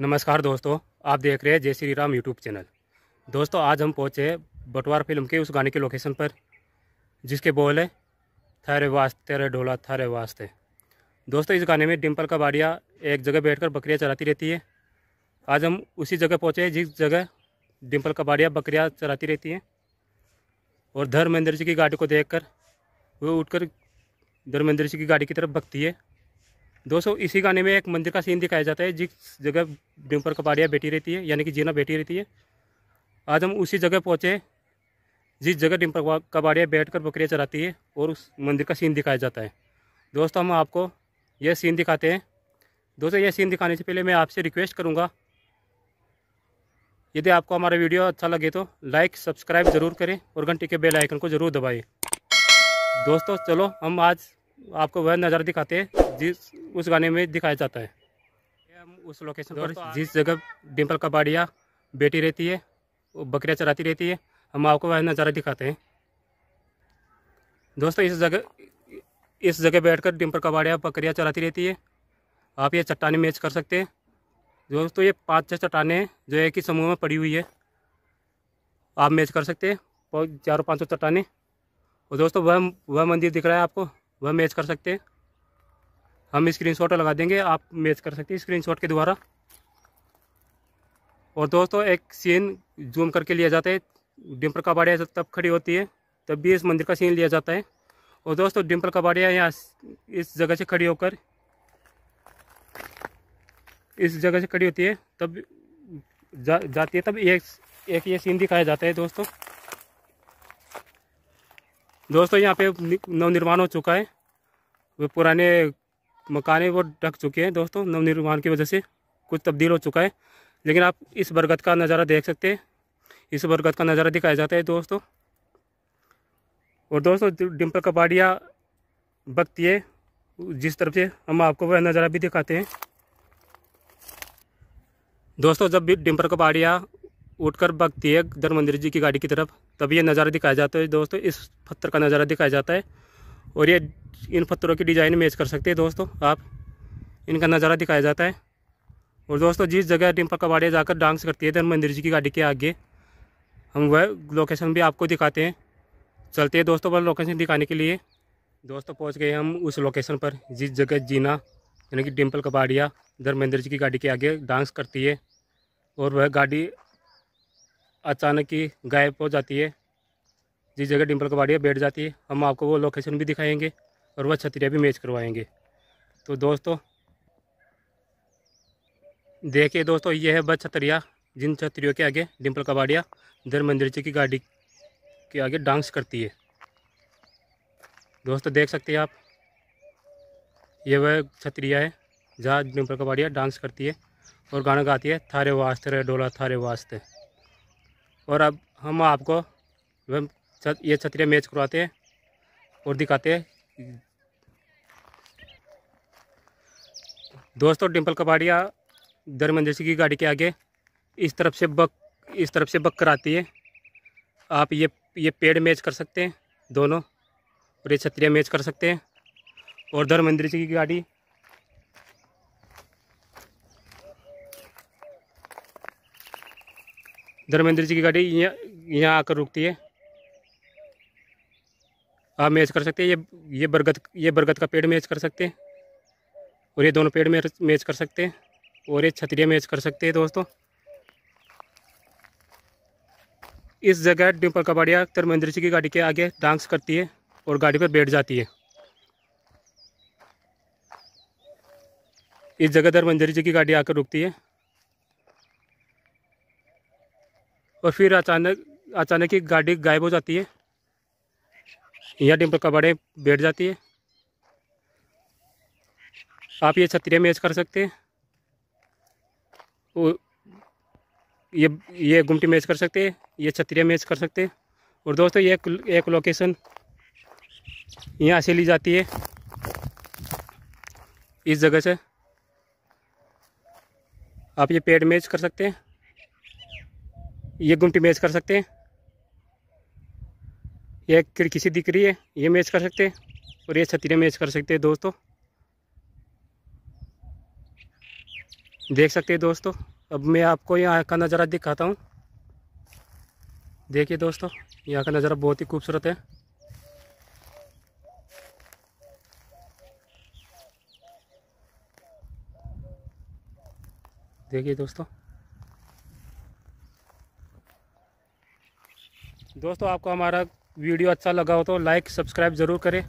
नमस्कार दोस्तों आप देख रहे हैं जय श्री राम यूट्यूब चैनल दोस्तों आज हम पहुँचे बटवार फिल्म के उस गाने के लोकेशन पर जिसके बोल है थारे वास्ते तेरे ढोला थारे वास्ते दोस्तों इस गाने में डिम्पल का बाड़िया एक जगह बैठकर बकरियां चराती रहती है आज हम उसी जगह पहुँचे जिस जगह डिम्पल का बाड़िया बकरियाँ चराती रहती हैं और धर्मेंद्र जी की गाड़ी को देख वो उठ धर्मेंद्र जी की गाड़ी की तरफ भगती है दोस्तों इसी गाने में एक मंदिर का सीन दिखाया जाता है जिस जगह डिम्पर कपाड़िया बैठी रहती है यानी कि जीना बैठी रहती है आज हम उसी जगह पहुँचे जिस जगह डिम्पर कपाड़िया बैठ कर बकरियाँ चराती है और उस मंदिर का सीन दिखाया जाता है दोस्तों हम आपको यह सीन दिखाते हैं दोस्तों यह सीन दिखाने से पहले मैं आपसे रिक्वेस्ट करूँगा यदि आपको हमारा वीडियो अच्छा लगे तो लाइक सब्सक्राइब ज़रूर करें और घंटे के बेल आइकन को ज़रूर दबाएं दोस्तों चलो हम आज आपको वह नज़ारा दिखाते हैं जिस उस गाने में दिखाया जाता है हम उस लोकेशन पर तो जिस जगह डिम्पल कबाड़िया बेटी रहती है वो बकरियाँ चराती रहती है हम आपको वह नज़ारा दिखाते हैं दोस्तों इस जगह इस जगह बैठकर डिम्पल कबाड़िया बकरियाँ चराती रहती है आप ये चट्टाने मैच कर सकते हैं दोस्तों ये पाँच छः चट्टाने हैं जो एक ही समूह में पड़ी हुई है आप मैच कर सकते हैं चारों पाँच सौ चट्टाने और दोस्तों वह वह मंदिर दिख रहा है आपको वह मैच कर सकते हैं हम स्क्रीनशॉट लगा देंगे आप मैच कर सकते हैं स्क्रीनशॉट के द्वारा और दोस्तों एक सीन जूम करके लिया जाता है डिम्पर कबाड़िया तब खड़ी होती है तब भी इस मंदिर का सीन लिया जाता है और दोस्तों डिम्पल कबाड़िया यहाँ इस जगह से खड़ी होकर इस जगह से खड़ी होती है तब जा, जाती है तब एक एक ये सीन दिखाया जाता है दोस्तों दोस्तों यहाँ पे नवनिर्माण हो चुका है वो पुराने मकान वो ढक चुके हैं दोस्तों नवनिर्माण की वजह से कुछ तब्दील हो चुका है लेकिन आप इस बरगद का नज़ारा देख सकते हैं इस बरगद का नज़ारा दिखाया जाता है दोस्तों और दोस्तों डिम्पल कपाड़िया वक्त ये जिस तरफ से हम आपको वह नज़ारा भी दिखाते हैं दोस्तों जब भी डिम्पल कपाड़िया उठकर भगती है धर्मंदिर जी की गाड़ी की तरफ तब ये नज़ारा दिखाया जाता है दोस्तों इस पत्थर का नज़ारा दिखाया जाता है और ये इन पत्थरों की डिज़ाइन मैच कर सकते हैं दोस्तों आप इनका नज़ारा दिखाया जाता है और दोस्तों जिस जगह डिम्पल कबाड़िया जाकर डांस करती है धर्म मंदिर जी की गाड़ी के आगे हम वह लोकेशन भी आपको दिखाते हैं चलते हैं दोस्तों पर लोकेशन दिखाने के लिए दोस्तों पहुंच गए हम उस लोकेशन पर जिस जगह जीना यानी कि डिम्पल कबाड़िया धर्मेंद्र जी की गाड़ी के आगे डांस करती है और वह गाड़ी अचानक ही गायब हो जाती है जिस जगह डिम्पल कबाड़िया बैठ जाती है हम आपको वो लोकेशन भी दिखाएंगे और वह छतरिया भी मैच करवाएंगे तो दोस्तों देखिए दोस्तों ये है बस छतरिया जिन छतरियों के आगे डिम्पल कबाड़िया धर मंदिर जी की गाड़ी के आगे डांस करती है दोस्तों देख सकते हैं आप ये वह छतरिया है जहाँ डिम्पल कबाड़िया डांस करती है और गाना गाती है थारे वास्ते रे डोला थारे वास्ते और अब हम आपको वह ये छतरिया मैच करवाते हैं और दिखाते हैं दोस्तों डिम्पल कपाड़िया धर्मेंद्र सिंह की गाड़ी के आगे इस तरफ से बक इस तरफ से बक कराती है आप ये ये पेड़ मैच कर सकते हैं दोनों और ये छतरिया मैच कर सकते हैं और धर्मेंद्र सिंह की गाड़ी धर्मेंद्र जी की गाड़ी यहाँ यहाँ आकर रुकती है आप मैच कर सकते हैं ये ये बरगद ये बरगद का पेड़ मैच कर सकते हैं और ये दोनों पेड़ मैच कर सकते हैं और ये छतरिया मैच कर सकते हैं दोस्तों इस जगह डिम्पल कबाड़िया धर्मेंद्र जी की गाड़ी के आगे डांस करती है और गाड़ी पर बैठ जाती है इस जगह धर्मेंद्र जी की गाड़ी आकर रुकती है और फिर अचानक अचानक ही गाड़ी गायब हो जाती है यहाँ का तो कबाड़े बैठ जाती है आप ये छतरिया मैच कर सकते हैं ये ये गुमटी मैच कर सकते हैं ये छतरिया मैच कर सकते हैं और दोस्तों ये एक, एक लोकेशन यहाँ से ली जाती है इस जगह से आप ये पेड़ मैच कर सकते हैं ये गुमटी मैच कर सकते हैं ये खिड़की से दिख रही है ये मैच कर सकते हैं और ये छतरी मैच कर सकते हैं दोस्तों देख सकते हैं दोस्तों अब मैं आपको यहाँ का नज़ारा दिखाता हूँ देखिए दोस्तों यहाँ का नज़ारा बहुत ही खूबसूरत है देखिए दोस्तों दोस्तों आपको हमारा वीडियो अच्छा लगा हो तो लाइक सब्सक्राइब ज़रूर करें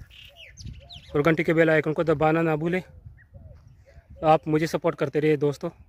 और घंटी के बेल आइकन को दबाना ना भूलें आप मुझे सपोर्ट करते रहिए दोस्तों